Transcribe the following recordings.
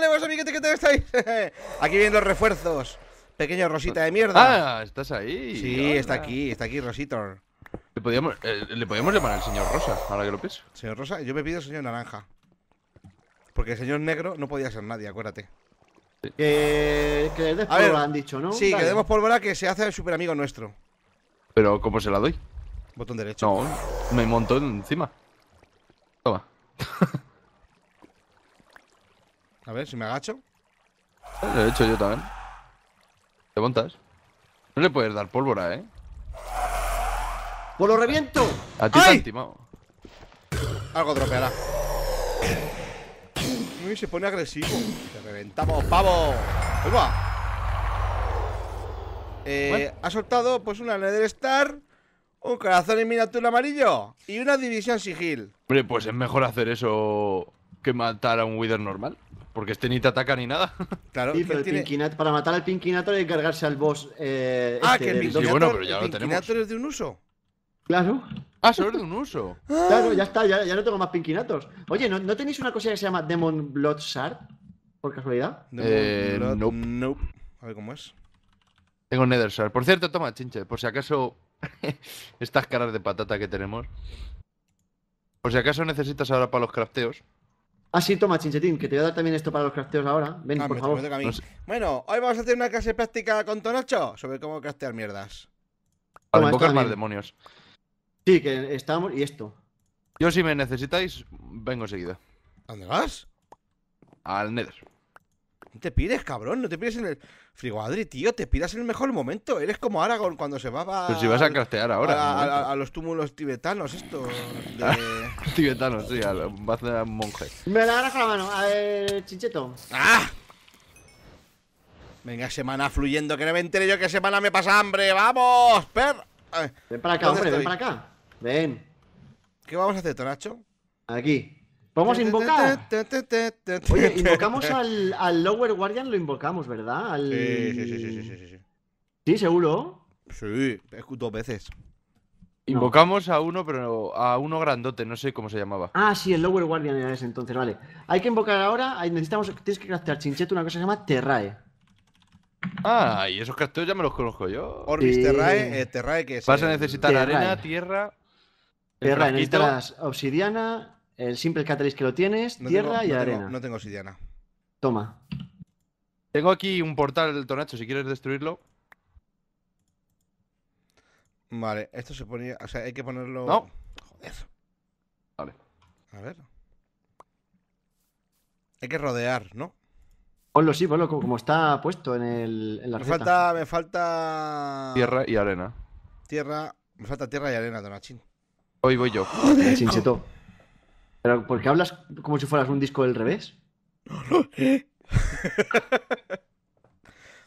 vale, que pues, te estáis. aquí viendo refuerzos. Pequeño Rosita de mierda. Ah, estás ahí. Sí, está aquí, está aquí Rositor. Le podíamos, eh, le llamar al señor Rosa, ahora que lo pienso. Señor Rosa, yo me pido señor Naranja. Porque el señor Negro no podía ser nadie, acuérdate. Eh... Que, que han dicho, ¿no? Sí, que demos pólvora que se hace el super amigo nuestro. Pero, ¿cómo se la doy? Botón derecho. No, me montó encima. Toma. A ver, si me agacho. Lo he hecho yo también. Te montas. No le puedes dar pólvora, ¿eh? ¡Pues lo reviento! A ti te han Algo tropeará. Uy, se pone agresivo. Te reventamos, pavo. Eh, ha soltado pues una Nether Star, un corazón en miniatura amarillo y una división sigil. Hombre, pues es mejor hacer eso que matar a un Wither normal. Porque este ni te ataca ni nada. Claro, para matar al Pinkinator hay que cargarse al boss. Eh, ah, este que el Pinkinator, lo es de un uso. Claro. Ah, solo es de un uso. claro, ya está, ya, no tengo más pinquinatos Oye, ¿no, tenéis una cosa que se llama Demon Blood Shard? Por casualidad. Demon eh, nope. A ver cómo es. Tengo Nether Shard. Por cierto, toma, chinche, por si acaso. estas caras de patata que tenemos. Por si acaso necesitas ahora para los crafteos. Ah, sí, toma, chinchetín, que te voy a dar también esto para los crafteos ahora. Ven, ah, por favor. Bueno, hoy vamos a hacer una clase práctica con Tonacho sobre cómo craftear mierdas. Para invocar más demonios. Sí, que estamos. Y esto. Yo, si me necesitáis, vengo enseguida. ¿A dónde vas? Al Nether. No te pides, cabrón, no te pides en el. Frigoadri, tío, te pidas en el mejor momento. Eres como Aragorn cuando se va a. Pues si vas a craftear ahora. A, los túmulos tibetanos, esto. De... Tibetano, sí, a va a ser un monje. Me la agarras con la mano, a ver, chincheto. ¡Ah! Venga, semana fluyendo, que no me entere yo que semana me pasa hambre. ¡Vamos! Per... Eh, ven para acá, hombre, ven para acá. Ven. ¿Qué vamos a hacer, Toracho? Aquí. ¿Podemos invocar? Oye, invocamos al, al, Lower Guardian, lo invocamos, ¿verdad? Sí, sí, sí, sí, sí, sí, sí. ¿Sí, seguro? Sí, dos veces. Invocamos a uno, pero a uno grandote, no sé cómo se llamaba. Ah, sí, el Lower Guardian era ese entonces, vale. Hay que invocar ahora, necesitamos, tienes que craftear chincheto una cosa que se llama Terrae. Ah, y esos crafteos ya me los conozco yo. Orbis, Terrae, eh, Terrae que es. Vas a necesitar arena, tierra. Terrae, necesitas obsidiana, el simple catalyst que lo tienes, tierra y arena. no tengo obsidiana. Toma. Tengo aquí un portal, del Tonacho, si quieres destruirlo. Vale, esto se ponía. O sea, hay que ponerlo. No. Joder. Vale. A ver. Hay que rodear, ¿no? Ponlo, sí, ponlo como, está puesto en, el, en la me falta, me falta. Tierra y arena. Tierra. Me falta tierra y arena, Donachín. Hoy voy yo. Donachín, Pero, ¿por qué hablas como si fueras un disco del revés? No,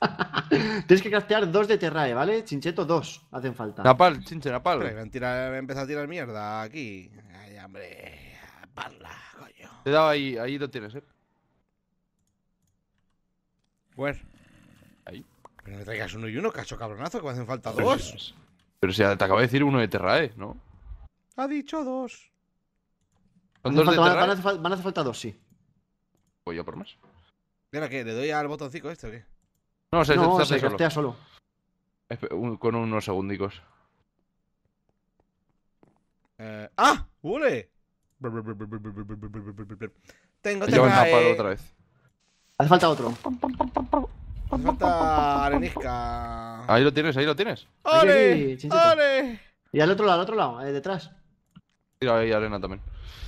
Tienes que craftear dos de Terrae, ¿vale? Chincheto, dos hacen falta. pal, chinche, la pal me han empezado a tirar mierda aquí. Ay, hombre. Parla, coño. Te he dado ahí, ahí lo tienes, eh. Where? Ahí. Pero no me traigas uno y uno, cacho cabronazo, que me hacen falta dos. pero si te acabo de decir uno de Terrae, ¿no? Ha dicho dos. ¿Son de Van, a, hacer falta dos, sí. Voy pues yo por más. Mira, qué? ¿Le doy al botoncito este o qué? No, se, no, se, solo. Con unos segundicos. Eh, ¡Ah! ule. Tengo tengo. otra vez. Hace falta otro. Hace falta arenisca. Ahí lo tienes, ahí lo tienes. ¡Ole! ¡Ole! Y al otro lado, al otro lado, detrás. Tira ahí arena también.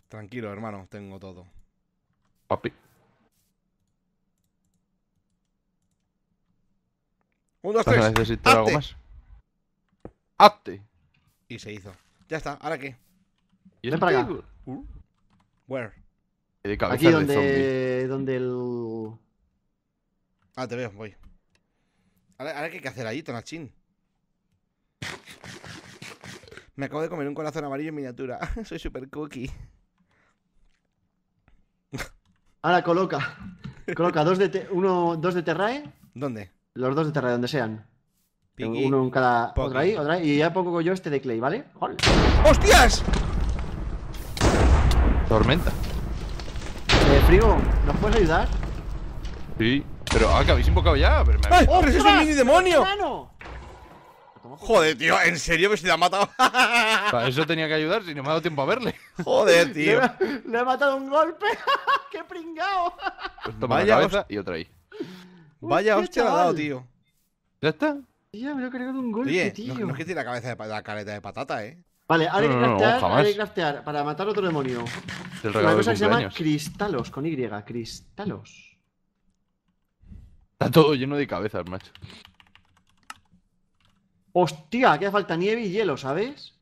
Tranquilo, hermano, tengo todo. Papi. Un, dos, tres. algo más? ¡Hazte! Y se hizo. Ya está, ¿ahora qué? ¿Y Ven para acá. Uh. where? Eh, Aquí donde, donde el... Ah, te veo, voy. Ahora, qué hay que hacer ahí, Tonachín. Me acabo de comer un corazón amarillo en miniatura. Soy super cookie. Ahora coloca. Coloca dos de, uno, dos de Terrae. ¿Dónde? Los dos de terreno, donde sean. Uno en cada. Otra ahí, otro ahí. Y ya pongo yo este de Clay, ¿vale? ¡Hostias! Tormenta. Eh, Frigo, ¿nos puedes ayudar? Sí. Pero, ah, que habéis invocado ya. Pero me ¡Pero es un mini demonio! Joder, tío, ¿en serio que se la ha matado? Para eso tenía que ayudar, si no me ha dado tiempo a verle. Joder, tío. Le, ha matado un golpe. ¡Qué pringao! Pues toma la cabeza y otra ahí. Vaya hostia le ha dado, tío. ¿Ya está? Ya me lo he cargado un golpe, tío. No, es que tiene la cabeza de la careta de patata, eh. Vale, ahora hay, que craftear para matar a otro demonio. La Una cosa que se llama cristalos, con Y, cristalos. Está todo lleno de cabezas, macho. Hostia, que falta nieve y hielo, ¿sabes?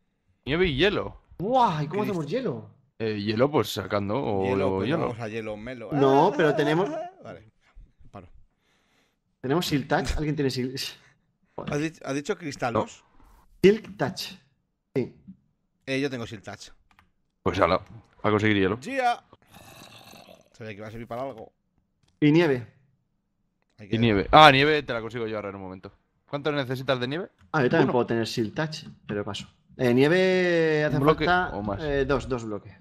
Nieve y hielo. ¡Guau! ¿Y cómo hacemos hielo? Eh, hielo, pues sacando o hielo. Pues hielo. melo. No, pero tenemos. vale. ¿Tenemos siltach? Touch? ¿Alguien tiene Silk ¿Has ¿Ha dicho Cristalos? Siltach Touch. Sí. Eh, yo tengo silt Touch. Pues va a conseguir hielo. ¡Gia! Sabía que iba a servir para algo. Y nieve. Y nieve. Ah, nieve te la consigo yo ahora en un momento. ¿Cuánto necesitas de nieve? Ah, yo también puedo tener siltach, Touch, pero paso. Eh, nieve hace falta eh, dos, dos bloques.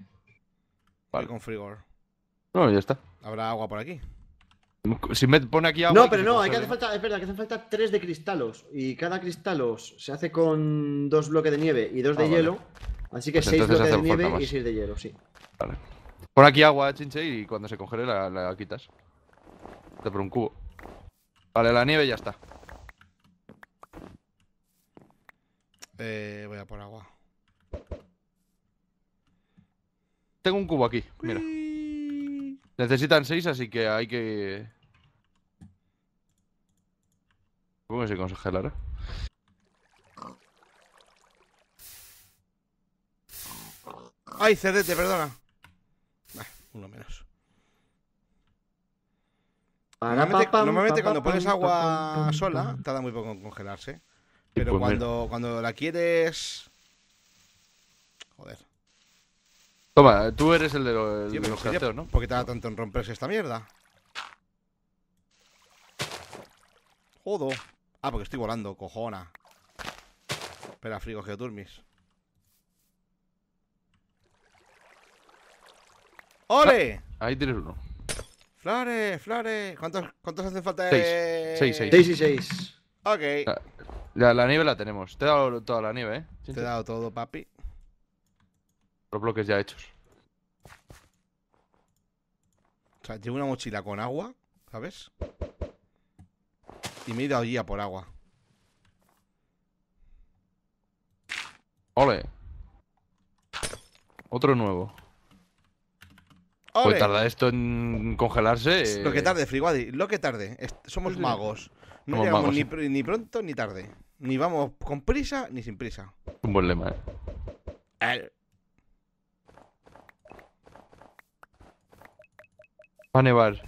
Vale. Con frigor. No, ya está. Habrá agua por aquí. Si me pone aquí agua, No, pero no, hay que hace ¿eh? falta, es hacen falta tres de cristalos. Y cada cristalos se hace con dos bloques de nieve y dos de ah, hielo. Así que pues seis bloques de nieve y seis de hielo, sí. Vale. Pon aquí agua, chinche, y cuando se congele la, quitas. Te pone un cubo. Vale, la nieve ya está. Eh, voy a por agua. Tengo un cubo aquí, mira. Necesitan seis, así que hay que... ¿Cómo que se congelará? Ay, cedete, perdona. Vale, uno menos. Normalmente, cuando pones agua sola, tarda muy poco congelarse. Pero pues cuando, cuando la quieres... Joder. Toma, tú eres el de, los pues crafteos, ¿no? ¿Por qué da tanto en romperse esta mierda? Jodo. Ah, porque estoy volando, cojona. Espera, frigo geoturmis. ¡Ole! Ah, ahí tienes uno. Flore! flore ¿Cuántos, cuántos hacen falta? Eh, seis. Seis, seis. y seis. Ok. Ah, la, la nieve la tenemos. Te he dado toda la nieve, ¿eh? Te he dado todo, papi. Los bloques ya hechos. O sea, llevo una mochila con agua, ¿sabes? Y me he ido allí a por agua. ¡Ole! Otro nuevo. Pues ¡Ole! Pues tarda esto en congelarse. Eh. Lo que tarde, Friguadi, lo que tarde. Somos magos. No ni, pronto ni tarde. Ni vamos con prisa ni sin prisa. Un buen lema, eh. Va a nevar.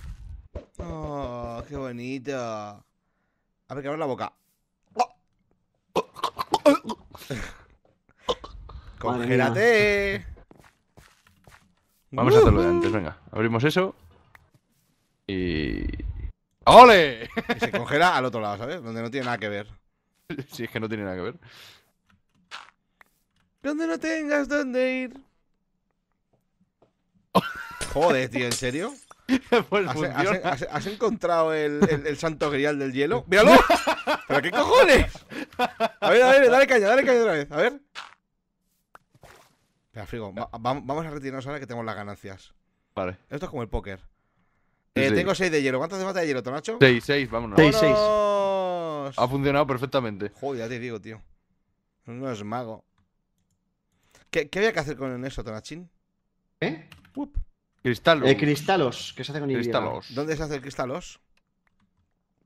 Oh, qué bonito. A ver, que abre la boca. ¡Congélate! Vamos a hacerlo de antes, venga. Abrimos eso. Y. ¡Ole! Y se congela al otro lado, ¿sabes? Donde no tiene nada que ver. si es que no tiene nada que ver. Donde no tengas dónde ir. Joder, tío, ¿en serio? pues ¿Has, encontrado el, el, santo grial del hielo? ¡Míralo! ¿Pero qué cojones? A ver, a ver, dale caña, dale caña otra vez. A ver. Espera, Frigo, vamos a retirarnos ahora que tenemos las ganancias. Vale. Esto es como el póker. Eh, tengo 6 de hielo. ¿Cuántos hace falta de hielo, Tonacho? 6, 6, vámonos. 6, 6. Ha funcionado perfectamente. Joder, ya te digo, tío. No es mago. ¿Qué, había que hacer con eso, Tonachín? ¿Eh? Uf. Cristalos. Eh, cristalos, ¿Qué se hace con cristalos. ¿Dónde se hace el cristalos?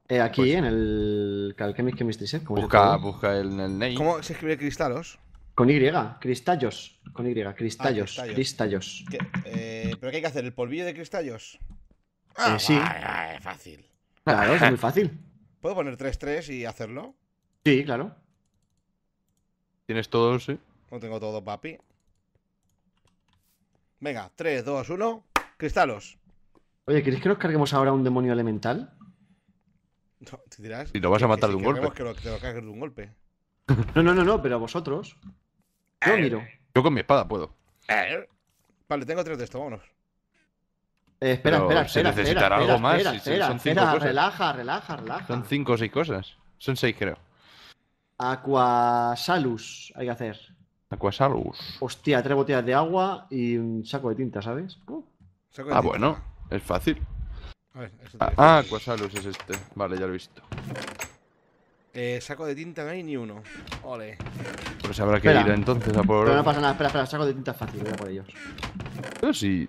Eh, aquí, pues- en el Calchemic Chemistry Busca, name. ¿Cómo se escribe cristalos? Con Y, cristallos. Con Y, cristallos. Ah, cristallos. Eh, ¿Pero qué hay que hacer? ¿El polvillo de cristallos? Ah, sí. fácil. Claro, es muy fácil. ¿Puedo poner 3-3 y hacerlo? Sí, claro. ¿Tienes todos? sí? No tengo todo, papi. Venga, 3, 2, 1. Cristalos. Oye, ¿queréis que nos carguemos ahora un demonio elemental? No, te dirás. Y lo vas a matar de un golpe. no, no, no, no, pero a vosotros. Yo eh, miro. Yo con mi espada puedo. Eh. Vale, tengo tres de estos, vámonos. Eh, espera, espera, espera. Se necesitará algo más. Espera, son cinco relaja, relaja, relaja. Son cinco o seis cosas. Son seis, creo. Aquasalus hay que hacer. Aquasalus. Hostia, tres botellas de agua y un saco de tinta, ¿sabes? ah, bueno, es fácil. ah, Aquasalus ah, es este. Vale, ya lo he visto. Eh, saco de tinta no hay ni uno. Ole. Pues habrá que ir entonces a por. Pero no pasa nada, espera, espera, saco de tinta fácil, voy a por ellos. Pero sí.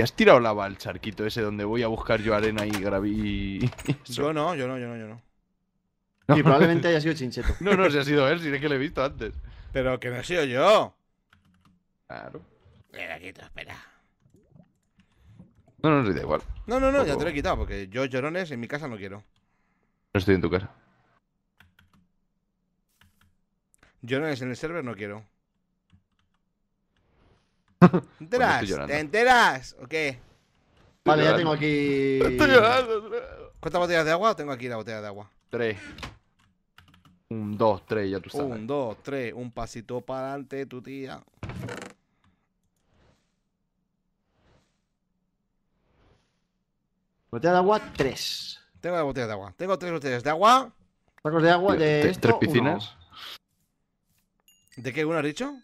has tirado lava al charquito ese donde voy a buscar yo arena y graví? Yo no, yo no, yo no, yo no. Y probablemente haya sido Chincheto. No, no, si ha sido él, si es que lo he visto antes. Pero que no he sido yo. Claro. Mira, quito, espera. No, no, no, da igual. No, no, no, ya te lo he quitado, porque yo llorones en mi casa no quiero. No estoy en tu casa. Llorones en el server no quiero. ¿Te pues enteras? ¿Te enteras? ¿O qué? Vale, ya tengo aquí. Estoy llorando. ¿Cuántas botellas de agua? Tengo aquí la botella de agua. Tres. Un, dos, tres, ya tú sabes. Un, dos, tres, un pasito para adelante, tu tía. Botella de agua, tres. Tengo la botella de agua. Tengo tres botellas de agua. Sacos de agua de. ¿Tres, piscinas? ¿De qué uno has dicho?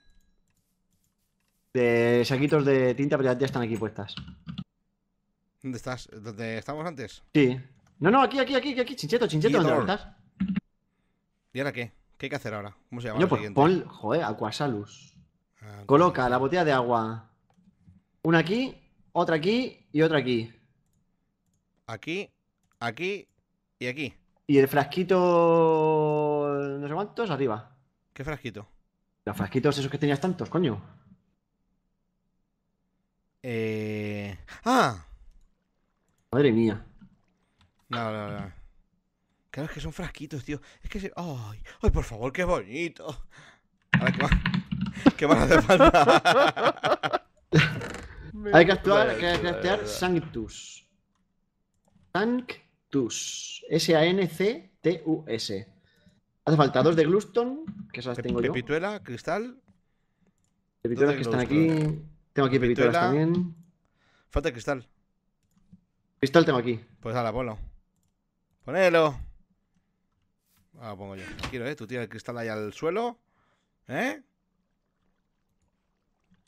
De saquitos de tinta, pero ya están aquí puestas. ¿Dónde estás? ¿Dónde estábamos antes? Sí. No, no, aquí, aquí, aquí, aquí, chincheto, chincheto, ¿dónde estás? ¿Y ahora qué? ¿Qué hay que hacer ahora? ¿Cómo se llama? Yo, pues pon, joder, ah, Aquasalus. Coloca la botella de agua. Una aquí, otra aquí y otra aquí. Aquí, aquí y aquí. Y el frasquito. No sé cuántos, arriba. ¿Qué frasquito? Los frasquitos esos que tenías tantos, coño. Eh... ¡Ah! Madre mía. No, no, no. Claro, es que son frasquitos, tío. Es que se... ¡Ay! ¡Ay, por favor, qué bonito! A ver, ¿qué más? ¿Qué hace falta? Hay que actuar, hay que actuar... Sanctus. Sanctus. S-A-N-C-T-U-S. Hace falta dos de Gluston, que esas tengo yo. Pepituela, cristal. Pepituelas que están aquí. Tengo aquí pepituelas también. Falta cristal. Cristal tengo aquí. Pues a la Ponelo. Ah lo pongo yo. quiero ¿eh? Tú tira el cristal ahí al suelo. ¿Eh?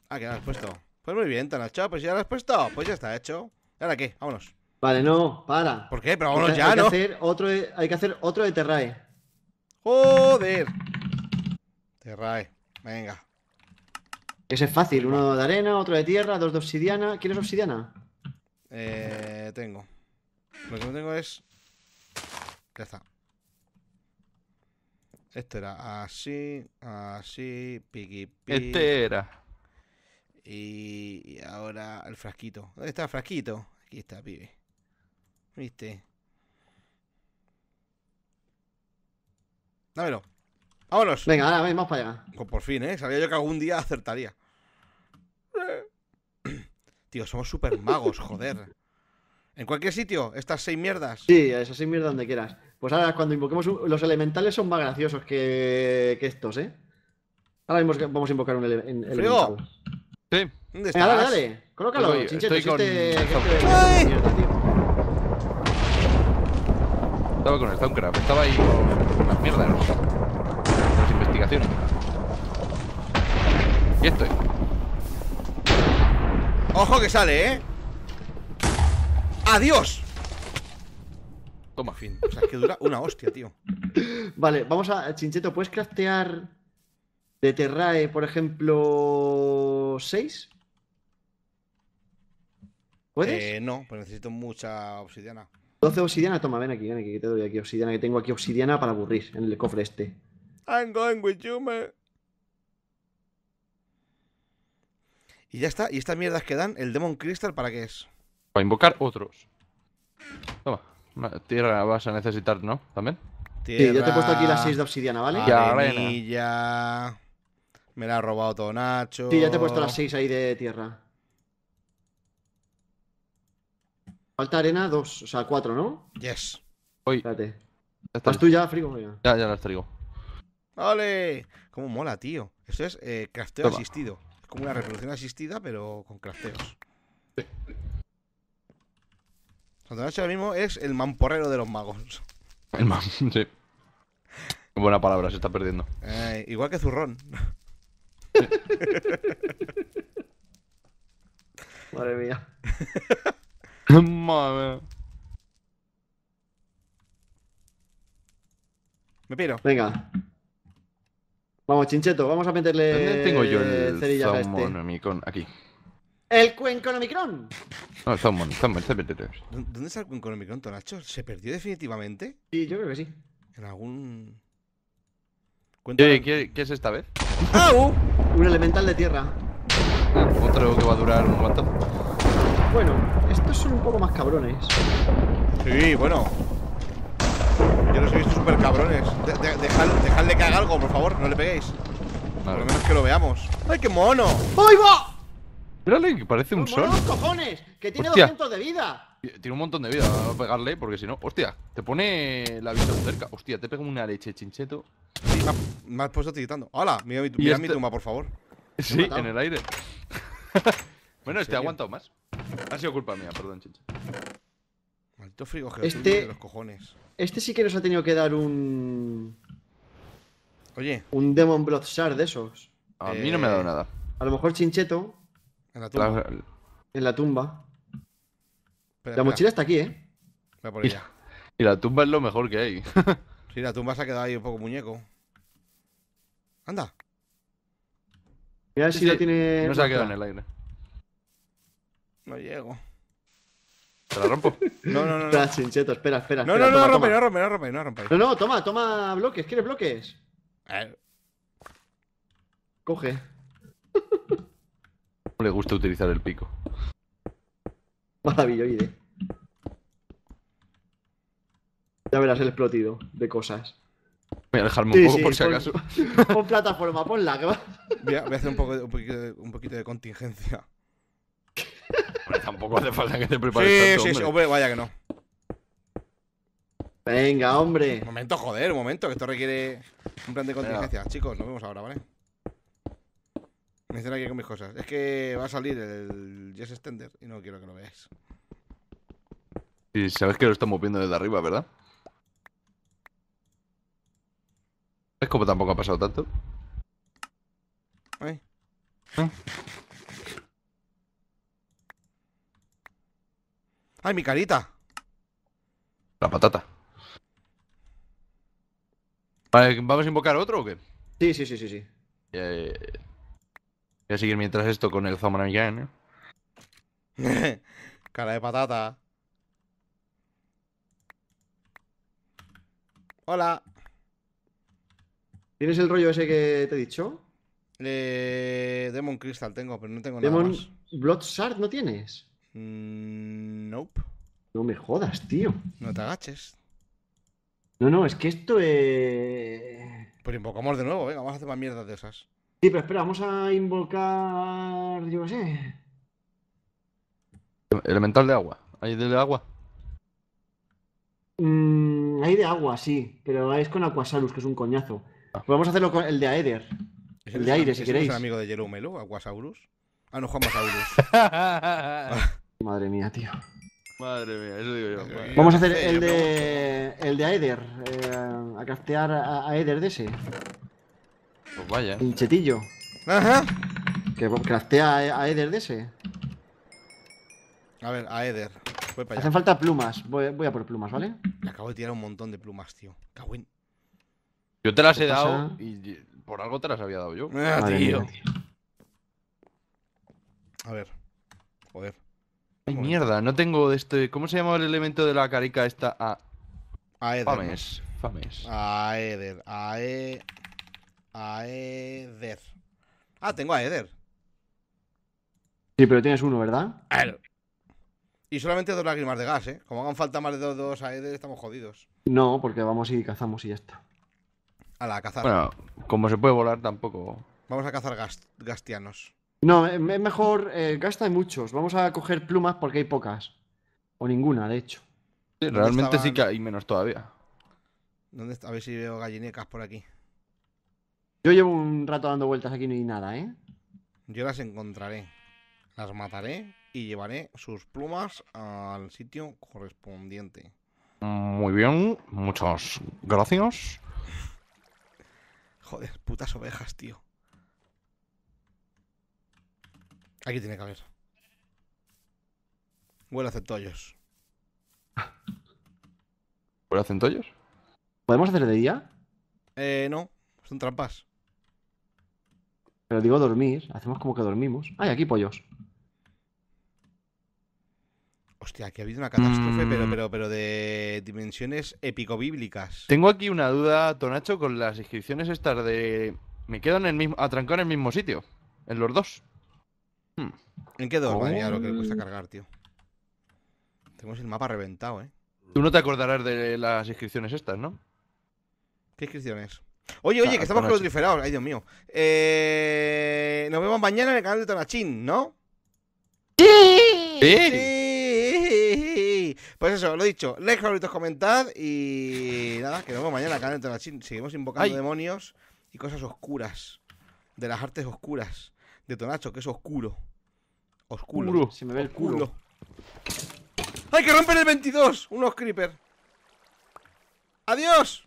Ah, que lo has puesto. Pues muy bien, Tanacho. Pues ya lo has puesto. Pues ya está hecho. ¿Y ahora qué? Vámonos. Vale, no, para. ¿Por qué? Pero vámonos ya, ¿no? Que hacer otro hay que hacer otro de Terrae. ¡Joder! Terrae. Venga. Ese es fácil. Uno de arena, otro de tierra, dos de obsidiana. ¿Quieres obsidiana? Eh, tengo. Lo que no tengo es... Ya está. Esto era así, así, piqui, piqui. Este era. Y, ahora el frasquito. ¿Dónde está el frasquito? Aquí está, pibe. ¿Viste? Dámelo. Vámonos. Venga, ahora vamos para allá. Pues por fin, ¿eh? Sabía yo que algún día acertaría. Tío, somos super magos, joder. ¿En cualquier sitio? ¿Estas seis mierdas? Sí, esas seis mierdas donde quieras. Pues ahora cuando invoquemos un... los elementales son más graciosos que, que estos, ¿eh? Ahora mismo vamos a invocar un ele... elemental. Sí. ¿Dónde estás? dale, dale. Colócalo, pues estoy con... Estaba con el Soundcraft, estaba ahí con las mierdas, las investigaciones. Y estoy. Ojo que sale, ¿eh? ¡Adiós! Toma, fin. O sea, es que dura una hostia, tío. Vale, vamos a. Chincheto, ¿puedes craftear de Terrae, por ejemplo, 6? ¿Puedes? Eh, no, pero necesito mucha obsidiana. 12 obsidiana, toma, ven aquí, ven aquí, que te doy aquí obsidiana, que tengo aquí obsidiana para aburrir en el cofre este. I'm going with you, man. Y ya está, y estas mierdas que dan, el Demon Crystal, ¿para qué es? Para invocar otros. Toma. Tierra vas a necesitar, ¿no? También. sí, yo te he puesto aquí las 6 de obsidiana, ¿vale? Y ya. Me la ha robado todo Nacho. Sí, ya te he puesto las 6 ahí de tierra. Falta arena 2, o sea, 4, ¿no? Yes. Oye. Espérate. ¿Estás tú ya, Frigo? Ya, ya, ya las traigo. ¡Ole! ¿Cómo mola, tío? eso es eh, crafteo asistido. Es como una reproducción asistida, pero con crafteos. Sí. Nacho ahora mismo es el mamporrero de los magos. El mam, sí. Buena palabra, se está perdiendo. Eh, igual que zurrón. Madre mía. Madre mía. Me piro. Venga. Vamos, Chincheto, vamos a meterle. tengo yo el cerilla este? mi Aquí. El Cuenconomicron. No, someone, someone, ¿Dónde está el Cuenconomicron, Tonacho? ¿Se perdió definitivamente? Sí, yo creo que sí. En algún. cuento. ¿qué, es esta vez? Ah, Un elemental de tierra. otro que va a durar un montón. Bueno, estos son un poco más cabrones. Sí, bueno. Yo los he visto súper cabrones. dejadle que haga algo, por favor, no le peguéis. Por lo menos que lo veamos. ¡Ay, qué mono! ¡Voy va! Espérale, que parece un sol. los cojones! ¡Que tiene 200 de vida! Tiene un montón de vida, a pegarle, porque si no... ¡Hostia! Te pone la vista cerca. ¡Hostia! Te pego una leche, chincheto. Sí, me has puesto tiritando. ¡Hala! Mira, mi, mira mi este- tumba, por favor. Sí, en el aire. bueno, este ha aguantado más. Ha sido culpa mía, perdón, chinche. Maldito frío que este... de los cojones. Este sí que nos ha tenido que dar un... Oye. Un Demon Blood Shard de esos. A mí no me ha dado eh, nada. A lo mejor Chincheto en la tumba. La... mochila está aquí, ¿eh? Y la tumba es lo mejor que hay. sí, la tumba se ha quedado ahí un poco muñeco. Anda. Mira si lo tiene. No se ha quedado en el aire. No llego. ¿Te la rompo? No, no, no. Espera, chincheto, espera, espera. No, no, no, rompe, no, rompe, no rompe, no rompe. No, no, toma, toma bloques. ¿Quieres bloques? A ver. Coge. Me gusta utilizar el pico. Maravilloide. Ya verás el explotido de cosas. Voy a dejarme un poco por si acaso. Pon plataforma, ponla. Que va. Voy, a, hacer un, poquito de, contingencia. tampoco hace falta que te prepares. Sí, tanto, sí, sí, vaya que no. Venga, hombre. Un momento, joder, un momento, que esto requiere un plan de contingencia. Chicos, nos vemos ahora, ¿vale? Me dicen aquí con mis cosas. Es que va a salir el Jess Extender y no quiero que lo veáis. Y sabes que lo estamos viendo desde arriba, ¿verdad? Es como tampoco ha pasado tanto. Ay. ¿Eh? ¡Ay, mi carita! La patata. Vale, ¿Vamos a invocar otro o qué? Sí, sí, sí, sí, sí. Eh, Voy a seguir mientras esto con el Zamanayan, ¿eh? Cara de patata. Hola. ¿Tienes el rollo ese que te he dicho? Eh, Demon Crystal tengo, pero no tengo nada más. Blood Shard no tienes? Mm, nope. No me jodas, tío. No te agaches. No, no, es que esto es... Eh, pues invocamos de nuevo, venga, vamos a hacer más mierdas de esas. Sí, pero espera, vamos a invocar. Yo qué sé. Elemental de agua. ¿Hay de agua? Mm, hay de agua, sí. Pero es con Aquasaurus, que es un coñazo. vamos ah. a hacerlo con el de Aether. el, de aire, si queréis. ¿Es el amigo de Jeromelo, Aquasaurus? Ah, no, Juan Madre mía, tío. Madre mía, eso digo yo. vamos a hacer el de, el de Aether. Eh, a castear a Aether de ese. Pues vaya. Pinchetillo. Ajá. Que craftea e-, a Eder de ese. A ver, a Eder. Hacen falta plumas. Voy, a por plumas, ¿vale? Me acabo de tirar un montón de plumas, tío. Cagüen. Yo te las he dado y por algo te las había dado yo. Ah, tío. A ver. Joder. Ay, mierda, no tengo de este. ¿Cómo se llama el elemento de la carica esta? Ah, a. Eder Fames. Fames. A E... Eder Ah, tengo a Eder. Sí, pero tienes uno, ¿verdad? Y solamente dos lágrimas de gas, ¿eh? Como hagan falta más de dos, dos a e e estamos jodidos. No, porque vamos y cazamos y ya está. A la cazar. Bueno, como se puede volar tampoco. Vamos a cazar gastianos. No, eh, es mejor. Eh, gasta hay muchos. Vamos a coger plumas porque hay pocas. O ninguna, de hecho. Sí, realmente sí que hay menos todavía. está? A ver si veo gallinecas por aquí. Yo llevo un rato dando vueltas aquí no hay nada, ¿eh? Yo las encontraré, las mataré y llevaré sus plumas al sitio correspondiente. Muy bien, muchas gracias. Joder, putas ovejas, tío. Aquí tiene que haber. Huele a centollos. ¿Huele a centollos? ¿Podemos hacer de día? Eh, no, son trampas. Pero digo dormir, hacemos como que dormimos. ¡Ay, aquí pollos! Hostia, aquí ha habido una catástrofe, pero, mm. pero, pero de dimensiones épico-bíblicas. Tengo aquí una duda, Tonacho, con las inscripciones estas de. Me quedo en el mismo. atrancado en el mismo sitio. En los dos. Hmm. ¿En qué dos? Oh. lo que le cuesta oh. cargar, tío. Tenemos el mapa reventado, eh. Tú no te acordarás de las inscripciones estas, ¿no? ¿Qué inscripciones? Oye, oye, que estamos proliferados, ay Dios mío. Eh, nos vemos mañana en el canal de Tonachín, ¿no? Sí. sí. Pues eso, lo dicho, like, favoritos, comentad y nada, que nos vemos mañana en el canal de Tonachín. Seguimos invocando demonios y cosas oscuras, de las artes oscuras, de Tonacho, que es oscuro. Oscuro. Se me ve el culo. ¡Hay que romper el 22! Unos creeper. ¡Adiós!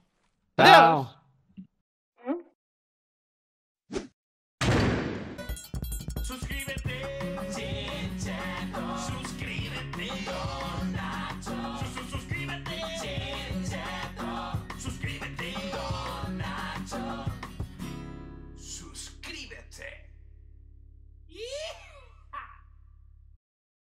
¡Adiós!